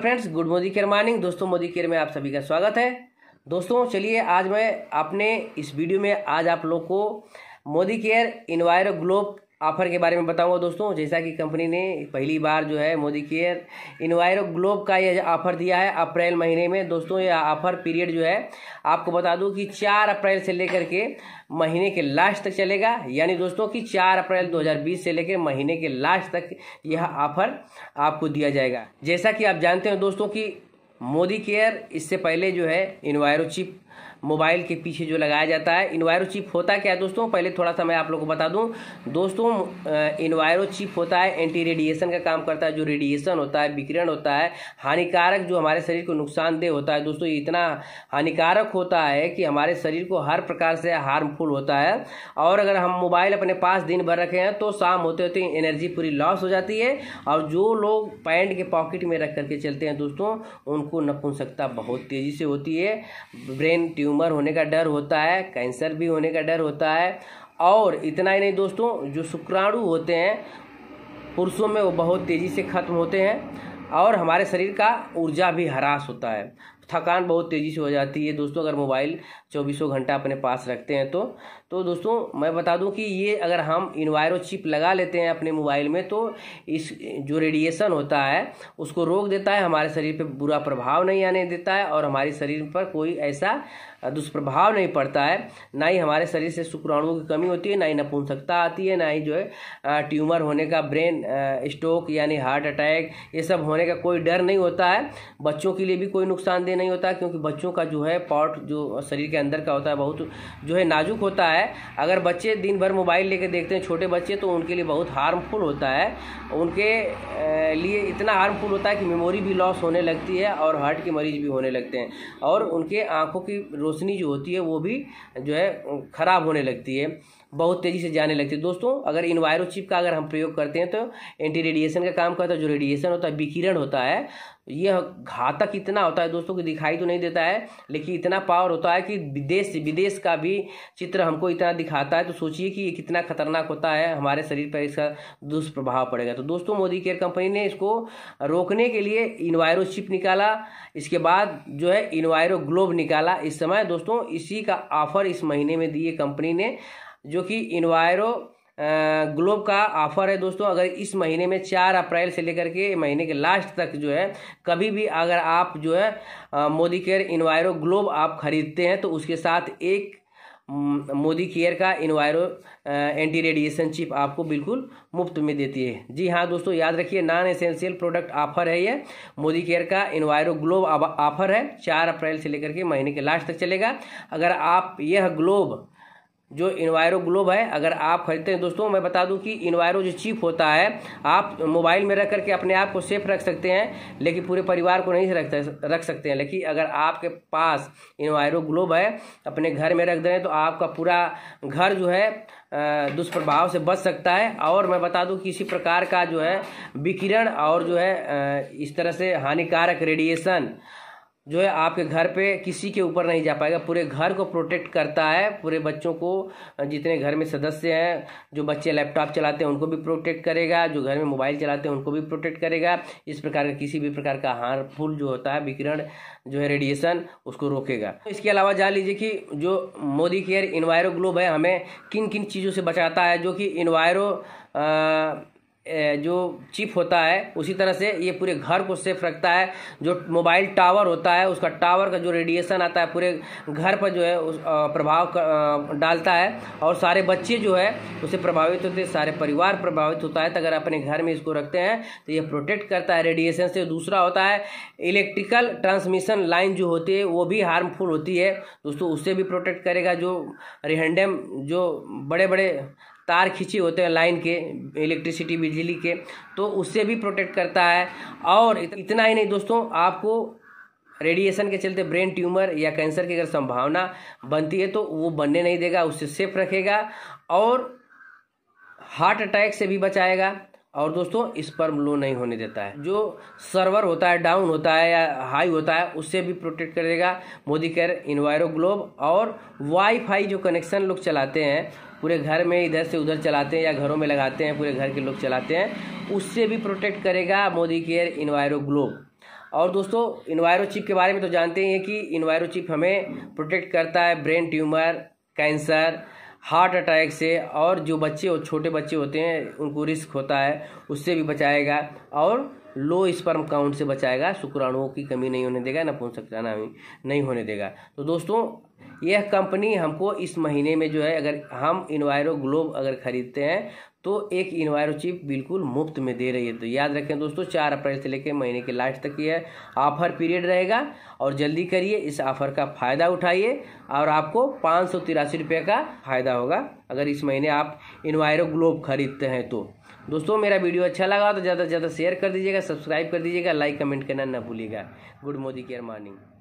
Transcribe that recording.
friends good Modicare morning दोस्तों Modi care में आप सभी का स्वागत है दोस्तों चलिए आज मैं अपने इस वीडियो में आज आप लोग को Modicare enviro globe offer के बारे में बताऊंगा दोस्तों जैसा कि कंपनी ने पहली बार जो है मोदी केयर इन्वायरो ग्लोब का यह ऑफर दिया है अप्रैल महीने में दोस्तों यह ऑफर पीरियड जो है आपको बता दूं कि चार अप्रैल से लेकर के महीने के लास्ट तक चलेगा यानी दोस्तों कि चार अप्रैल 2020 से लेकर महीने के लास्ट तक यह ऑफर आपको दिया जाएगा जैसा कि आप जानते हो दोस्तों की मोदी केयर इससे पहले जो है इन्वायरो चिप मोबाइल के पीछे जो लगाया जाता है इन्वायरो चिप होता क्या है दोस्तों पहले थोड़ा सा मैं आप लोग को बता दूँ दोस्तों इन्वायरो चिप होता है एंटी रेडिएशन का काम करता है जो रेडिएशन होता है विकिरण होता है हानिकारक जो हमारे शरीर को नुकसानदेह होता है दोस्तों इतना हानिकारक होता है कि हमारे शरीर को हर प्रकार से हार्मफुल होता है और अगर हम मोबाइल अपने पास दिन भर रखे हैं तो शाम होते होते एनर्जी पूरी लॉस हो जाती है और जो लोग पैंट के पॉकेट में रख करके चलते हैं दोस्तों उनको नपुंसकता बहुत तेज़ी से होती है ब्रेन ट्यू ट्यूमर होने का डर होता है कैंसर भी होने का डर होता है और इतना ही नहीं दोस्तों जो शुक्राणु होते हैं पुरुषों में वो बहुत तेज़ी से ख़त्म होते हैं और हमारे शरीर का ऊर्जा भी हरास होता है थकान बहुत तेज़ी से हो जाती है दोस्तों अगर मोबाइल चौबीसों घंटा अपने पास रखते हैं तो तो दोस्तों मैं बता दूं कि ये अगर हम इन्वायरो चिप लगा लेते हैं अपने मोबाइल में तो इस जो रेडिएशन होता है उसको रोक देता है हमारे शरीर पर बुरा प्रभाव नहीं आने देता है और हमारे शरीर पर कोई ऐसा दुष्प्रभाव नहीं पड़ता है ना ही हमारे शरीर से शुक्राणुओं की कमी होती है ना ही नपुंसकता आती है ना ही जो है ट्यूमर होने का ब्रेन स्ट्रोक यानी हार्ट अटैक ये सब होने का कोई डर नहीं होता है बच्चों के लिए भी कोई नुकसानदेह नहीं होता क्योंकि बच्चों का जो है पॉट जो शरीर के अंदर का होता है बहुत जो है नाजुक होता है है अगर बच्चे दिन भर मोबाइल लेके देखते हैं छोटे बच्चे तो उनके लिए बहुत हार्मफुल होता है उनके लिए इतना हार्मफुल होता है कि मेमोरी भी लॉस होने लगती है और हार्ट के मरीज भी होने लगते हैं और उनके आँखों की रोशनी जो होती है वो भी जो है ख़राब होने लगती है बहुत तेज़ी से जाने लगती है दोस्तों अगर इन्वायरो चिप का अगर हम प्रयोग करते हैं तो एंटी रेडिएशन का काम करता है जो रेडिएशन होता है विकिरण होता है यह घातक इतना होता है दोस्तों कि दिखाई तो नहीं देता है लेकिन इतना पावर होता है कि विदेश विदेश का भी चित्र हमको इतना दिखाता है तो सोचिए कि ये कितना खतरनाक होता है हमारे शरीर पर इसका दुष्प्रभाव पड़ेगा तो दोस्तों मोदी केयर कंपनी ने इसको रोकने के लिए इन्वायरो चिप निकाला इसके बाद जो है इन्वायरो ग्लोब निकाला इस समय दोस्तों इसी का ऑफर इस महीने में दिए कंपनी ने जो कि इन्वायरो ग्लोब का ऑफर है दोस्तों अगर इस महीने में चार अप्रैल से लेकर के महीने के लास्ट तक जो है कभी भी अगर आप जो है मोदी केयर इन्वायरो ग्लोब आप खरीदते हैं तो उसके साथ एक मोदी केयर का इन्वायरो एंटी रेडिएशन चिप आपको बिल्कुल मुफ्त में देती है जी हाँ दोस्तों याद रखिए नॉन एसेंशियल प्रोडक्ट ऑफर है ये मोदी केयर का इन्वायरो ग्लोब ऑफर है चार अप्रैल से लेकर के महीने के लास्ट तक चलेगा अगर आप यह ग्लोब जो इन्वायरो ग्लोब है अगर आप खरीदते हैं दोस्तों मैं बता दूं कि इन्वायरो जो चिप होता है आप मोबाइल में रख करके अपने आप को सेफ रख सकते हैं लेकिन पूरे परिवार को नहीं रख रख सकते हैं लेकिन अगर आपके पास इन्वायरो ग्लोब है अपने घर में रख दें तो आपका पूरा घर जो है दुष्प्रभाव से बच सकता है और मैं बता दूं किसी प्रकार का जो है विकिरण और जो है इस तरह से हानिकारक रेडिएशन जो है आपके घर पे किसी के ऊपर नहीं जा पाएगा पूरे घर को प्रोटेक्ट करता है पूरे बच्चों को जितने घर में सदस्य हैं जो बच्चे लैपटॉप चलाते हैं उनको भी प्रोटेक्ट करेगा जो घर में मोबाइल चलाते हैं उनको भी प्रोटेक्ट करेगा इस प्रकार का किसी भी प्रकार का हार्मफुल जो होता है विकिरण जो है रेडिएशन उसको रोकेगा इसके अलावा जान लीजिए कि जो मोदी केयर इन्वायरो ग्लोब है हमें किन किन चीज़ों से बचाता है जो कि इन्वायरो जो चिप होता है उसी तरह से ये पूरे घर को सेफ रखता है जो मोबाइल टावर होता है उसका टावर का जो रेडिएशन आता है पूरे घर पर जो है उस प्रभाव डालता है और सारे बच्चे जो है उसे प्रभावित होते हैं सारे परिवार प्रभावित होता है तो अगर अपने घर में इसको रखते हैं तो ये प्रोटेक्ट करता है रेडिएशन से दूसरा होता है इलेक्ट्रिकल ट्रांसमिशन लाइन जो होती है वो भी हार्मफुल होती है दोस्तों उससे भी प्रोटेक्ट करेगा जो रिहेंडम जो बड़े बड़े तार खींचे होते हैं लाइन के इलेक्ट्रिसिटी बिजली के तो उससे भी प्रोटेक्ट करता है और इतना ही नहीं दोस्तों आपको रेडिएशन के चलते ब्रेन ट्यूमर या कैंसर की अगर संभावना बनती है तो वो बनने नहीं देगा उससे सेफ रखेगा और हार्ट अटैक से भी बचाएगा और दोस्तों इस पर लो नहीं होने देता है जो सर्वर होता है डाउन होता है या हाई होता है उससे भी प्रोटेक्ट करेगा मोदी केयर इन्वायरो ग्लोब और वाईफाई जो कनेक्शन लोग चलाते हैं पूरे घर में इधर से उधर चलाते हैं या घरों में लगाते हैं पूरे घर के लोग चलाते हैं उससे भी प्रोटेक्ट करेगा मोदी केयर इन्वायरो ग्लोब और दोस्तों इन्वायरो चिप के बारे में तो जानते ही हैं कि इन्वायरो चिप हमें प्रोटेक्ट करता है brain tumour cancer heart attack से और जो बच्चे और छोटे बच्चे होते हैं उनको रिस्क होता है उससे भी बचाएगा और लो स्पर्म काउंट से बचाएगा शुक्राणुओं की कमी नहीं होने देगा नपुंसकता नहीं होने देगा तो दोस्तों यह कंपनी हमको इस महीने में जो है अगर हम इन्वायरो ग्लोब अगर खरीदते हैं तो एक इन्वायरो चिप बिल्कुल मुफ्त में दे रही है तो याद रखें दोस्तों चार अप्रैल से लेकर महीने के लास्ट तक यह ऑफर पीरियड रहेगा और जल्दी करिए इस ऑफर का फ़ायदा उठाइए और आपको पाँच सौ तिरासी रुपये का फ़ायदा होगा अगर इस महीने आप इन्वायरो ग्लोब खरीदते हैं तो दोस्तों मेरा वीडियो अच्छा लगा तो ज़्यादा से ज़्यादा शेयर कर दीजिएगा सब्सक्राइब कर दीजिएगा लाइक कमेंट करना न भूलिएगा गुड मोदी केयर मॉर्निंग